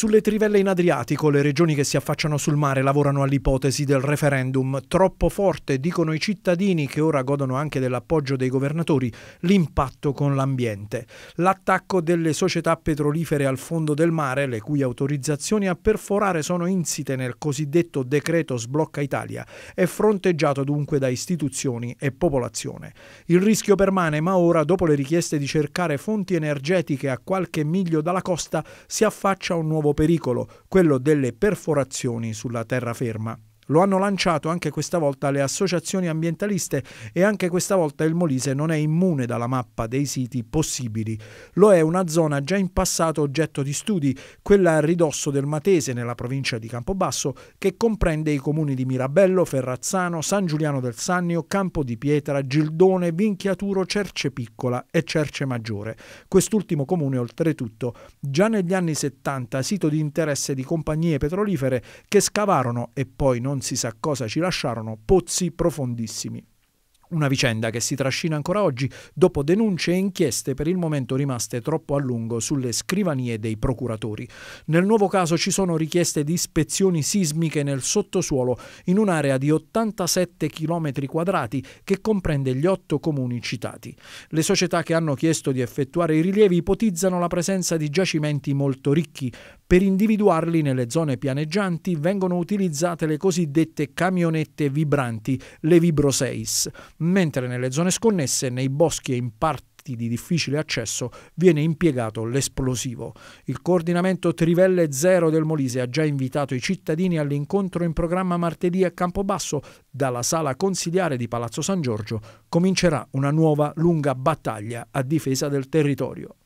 Sulle trivelle in Adriatico le regioni che si affacciano sul mare lavorano all'ipotesi del referendum. Troppo forte, dicono i cittadini che ora godono anche dell'appoggio dei governatori, l'impatto con l'ambiente. L'attacco delle società petrolifere al fondo del mare, le cui autorizzazioni a perforare sono insite nel cosiddetto decreto Sblocca Italia, è fronteggiato dunque da istituzioni e popolazione. Il rischio permane, ma ora, dopo le richieste di cercare fonti energetiche a qualche miglio dalla costa, si affaccia un nuovo pericolo, quello delle perforazioni sulla terraferma. Lo hanno lanciato anche questa volta le associazioni ambientaliste e anche questa volta il Molise non è immune dalla mappa dei siti possibili. Lo è una zona già in passato oggetto di studi, quella a ridosso del Matese nella provincia di Campobasso, che comprende i comuni di Mirabello, Ferrazzano, San Giuliano del Sannio, Campo di Pietra, Gildone, Vinchiaturo, Cerce Piccola e Cerce Maggiore. Quest'ultimo comune oltretutto già negli anni 70 sito di interesse di compagnie petrolifere che scavarono e poi non non si sa cosa ci lasciarono pozzi profondissimi. Una vicenda che si trascina ancora oggi dopo denunce e inchieste per il momento rimaste troppo a lungo sulle scrivanie dei procuratori. Nel nuovo caso ci sono richieste di ispezioni sismiche nel sottosuolo in un'area di 87 km quadrati che comprende gli otto comuni citati. Le società che hanno chiesto di effettuare i rilievi ipotizzano la presenza di giacimenti molto ricchi. Per individuarli nelle zone pianeggianti vengono utilizzate le cosiddette camionette vibranti, le Vibro 6 mentre nelle zone sconnesse, nei boschi e in parti di difficile accesso viene impiegato l'esplosivo. Il coordinamento Trivelle Zero del Molise ha già invitato i cittadini all'incontro in programma martedì a Campobasso. Dalla sala consigliare di Palazzo San Giorgio comincerà una nuova lunga battaglia a difesa del territorio.